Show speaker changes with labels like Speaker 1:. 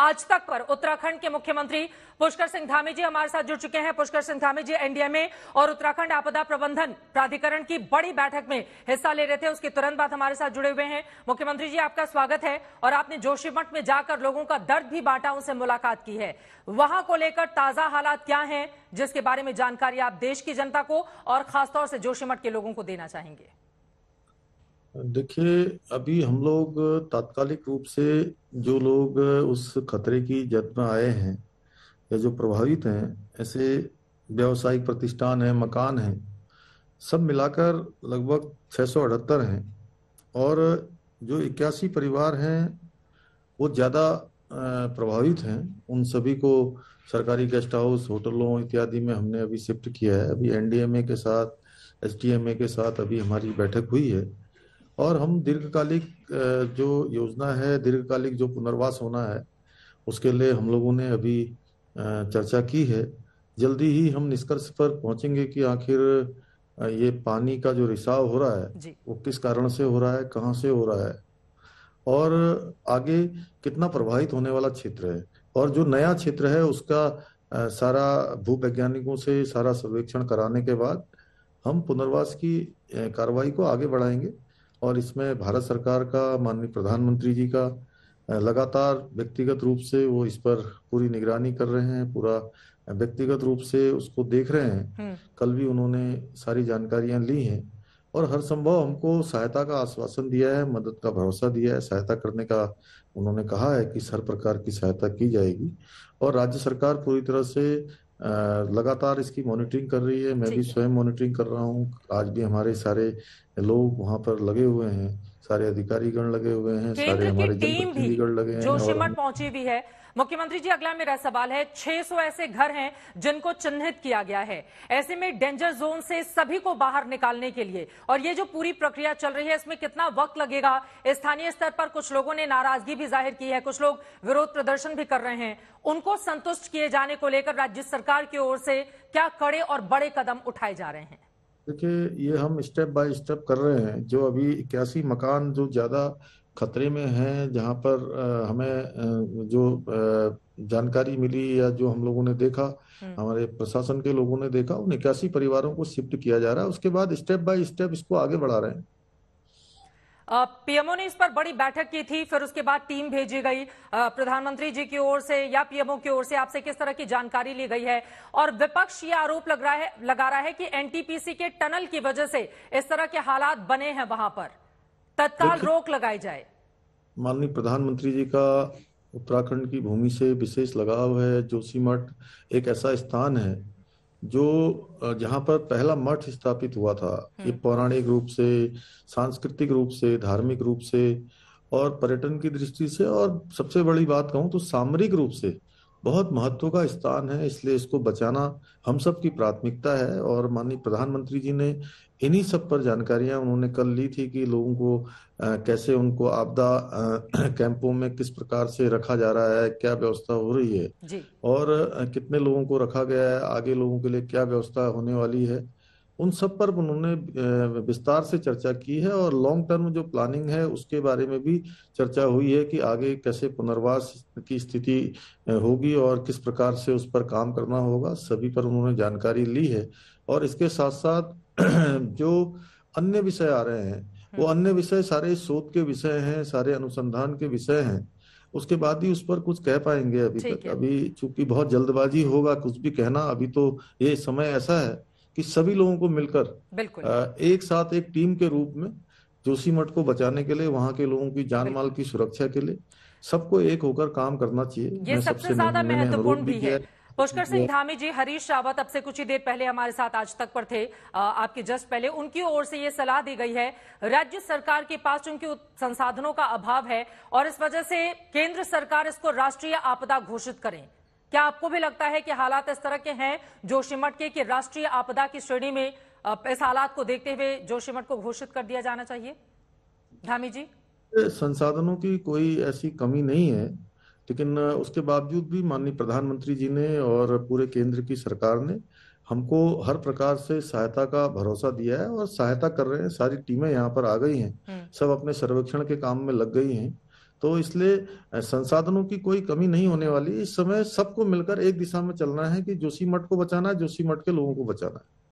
Speaker 1: आज तक पर उत्तराखंड के मुख्यमंत्री पुष्कर सिंह धामी जी हमारे साथ जुड़ चुके हैं पुष्कर सिंह धामी जी एनडीए में और उत्तराखंड आपदा प्रबंधन प्राधिकरण की बड़ी बैठक में हिस्सा ले रहे थे उसके तुरंत बाद हमारे साथ जुड़े हुए हैं मुख्यमंत्री जी आपका स्वागत है और आपने जोशीमठ में जाकर लोगों का दर्द भी बांटा उनसे मुलाकात की है वहां को लेकर ताजा हालात क्या है जिसके बारे में जानकारी आप देश की जनता को और खासतौर से जोशीमठ के लोगों को देना चाहेंगे
Speaker 2: देखिए अभी हम लोग तात्कालिक रूप से जो लोग उस खतरे की जद में आए हैं या जो प्रभावित हैं ऐसे व्यावसायिक प्रतिष्ठान हैं मकान हैं सब मिलाकर लगभग छः सौ अठहत्तर हैं और जो इक्यासी परिवार हैं वो ज़्यादा प्रभावित हैं उन सभी को सरकारी गेस्ट हाउस होटलों इत्यादि में हमने अभी शिफ्ट किया है अभी एनडीएमए के साथ एसडीएमए के साथ अभी हमारी बैठक हुई है और हम दीर्घकालिक जो योजना है दीर्घकालिक जो पुनर्वास होना है उसके लिए हम लोगों ने अभी चर्चा की है जल्दी ही हम निष्कर्ष पर पहुंचेंगे कि आखिर ये पानी का जो रिसाव हो रहा है वो किस कारण से हो रहा है कहाँ से हो रहा है और आगे कितना प्रभावित होने वाला क्षेत्र है और जो नया क्षेत्र है उसका सारा भूवैज्ञानिकों से सारा सर्वेक्षण कराने के बाद हम पुनर्वास की कार्रवाई को आगे बढ़ाएंगे और इसमें भारत सरकार का माननीय प्रधानमंत्री जी का लगातार व्यक्तिगत रूप से वो इस पर पूरी निगरानी कर रहे हैं पूरा व्यक्तिगत रूप से उसको देख रहे हैं हम्म। कल भी उन्होंने सारी जानकारियां ली हैं और हर संभव हमको सहायता का आश्वासन दिया है मदद का भरोसा दिया है सहायता करने का उन्होंने कहा है कि हर प्रकार की सहायता की जाएगी और राज्य सरकार पूरी तरह से लगातार इसकी मॉनिटरिंग कर रही है मैं भी स्वयं मॉनिटरिंग कर रहा हूँ आज भी हमारे सारे लोग वहाँ पर लगे हुए हैं सारे अधिकारीगण लगे हुए हैं सारे हमारे जनप्रतिनिधिगण लगे हैं जोशीमठ
Speaker 1: पहुंची भी है मुख्यमंत्री जी अगला मेरा सवाल है 600 ऐसे घर हैं जिनको चिन्हित किया गया है ऐसे में डेंजर जोन से सभी को बाहर निकालने के लिए और ये जो पूरी प्रक्रिया चल रही है इसमें कितना वक्त लगेगा स्थानीय स्तर पर कुछ लोगों ने नाराजगी भी जाहिर की है कुछ लोग विरोध प्रदर्शन भी कर रहे हैं उनको संतुष्ट किए जाने को लेकर राज्य सरकार की ओर से क्या कड़े और बड़े कदम उठाए जा रहे हैं
Speaker 2: देखिए ये हम स्टेप बाय स्टेप कर रहे हैं जो अभी इक्यासी मकान जो ज़्यादा खतरे में हैं जहाँ पर हमें जो जानकारी मिली या जो हम लोगों ने देखा हम्म। हमारे प्रशासन के लोगों ने देखा उन इक्यासी परिवारों को शिफ्ट किया जा रहा है उसके बाद स्टेप बाय स्टेप इसको आगे बढ़ा रहे हैं
Speaker 1: पीएमओ ने इस पर बड़ी बैठक की थी फिर उसके बाद टीम भेजी गई प्रधानमंत्री जी की ओर से या पीएमओ की ओर से आपसे किस तरह की जानकारी ली गई है और विपक्ष ये आरोप लग रहा है लगा रहा है कि एनटीपीसी के टनल की वजह से इस तरह के हालात बने हैं वहां पर तत्काल रोक लगाई जाए
Speaker 2: माननीय प्रधानमंत्री जी का उत्तराखंड की भूमि से विशेष लगाव है जोशीमठ एक ऐसा स्थान है जो जहाँ पर पहला मठ स्थापित हुआ था हम्म। ये पौराणिक रूप से सांस्कृतिक रूप से धार्मिक रूप से और पर्यटन की दृष्टि से और सबसे बड़ी बात कहूँ तो सामरिक रूप से बहुत महत्व का स्थान है इसलिए इसको बचाना हम सब की प्राथमिकता है और माननीय प्रधानमंत्री जी ने इन्हीं सब पर जानकारियां उन्होंने कल ली थी कि लोगों को आ, कैसे उनको आपदा कैंपों में किस प्रकार से रखा जा रहा है क्या व्यवस्था हो रही है जी। और आ, कितने लोगों को रखा गया है आगे लोगों के लिए क्या व्यवस्था होने वाली है उन सब पर उन्होंने विस्तार से चर्चा की है और लॉन्ग टर्म जो प्लानिंग है उसके बारे में भी चर्चा हुई है कि आगे कैसे पुनर्वास की स्थिति होगी और किस प्रकार से उस पर काम करना होगा सभी पर उन्होंने जानकारी ली है और इसके साथ साथ जो अन्य विषय आ रहे हैं वो हम्म। अन्य विषय सारे शोध के विषय हैं सारे अनुसंधान के विषय हैं उसके बाद ही उस पर कुछ कह पाएंगे अभी तक अभी चूंकि बहुत जल्दबाजी होगा कुछ भी कहना अभी तो ये समय ऐसा है कि सभी लोगों को
Speaker 1: मिलकर
Speaker 2: एक साथ एक टीम के रूप में जोशी मठ को बचाने के लिए वहां के लोगों की जान माल की सुरक्षा के लिए सबको एक होकर काम करना चाहिए
Speaker 1: ये सबसे ज्यादा महत्वपूर्ण भी है पुष्कर सिंह धामी जी हरीश रावत अब से कुछ ही देर पहले हमारे साथ आज तक पर थे आपके जस्ट पहले उनकी ओर से ये सलाह दी गई है राज्य सरकार के पास चूंकि संसाधनों का अभाव है और इस वजह से केंद्र सरकार इसको राष्ट्रीय आपदा घोषित करें क्या आपको भी लगता है कि हालात इस तरह के हैं जोशीमठ के कि राष्ट्रीय आपदा की श्रेणी में इस हालात को देखते हुए जोशीमठ को घोषित कर दिया जाना चाहिए धामी जी
Speaker 2: संसाधनों की कोई ऐसी कमी नहीं है लेकिन उसके बावजूद भी माननीय प्रधानमंत्री जी ने और पूरे केंद्र की सरकार ने हमको हर प्रकार से सहायता का भरोसा दिया है और सहायता कर रहे हैं सारी टीमें यहाँ पर आ गई हैं हम्म। सब अपने सर्वेक्षण के काम में लग गई हैं तो इसलिए संसाधनों की कोई कमी नहीं होने वाली इस समय सबको मिलकर एक दिशा में चलना है कि जोशी मठ को बचाना है जोशी मठ के लोगों को बचाना है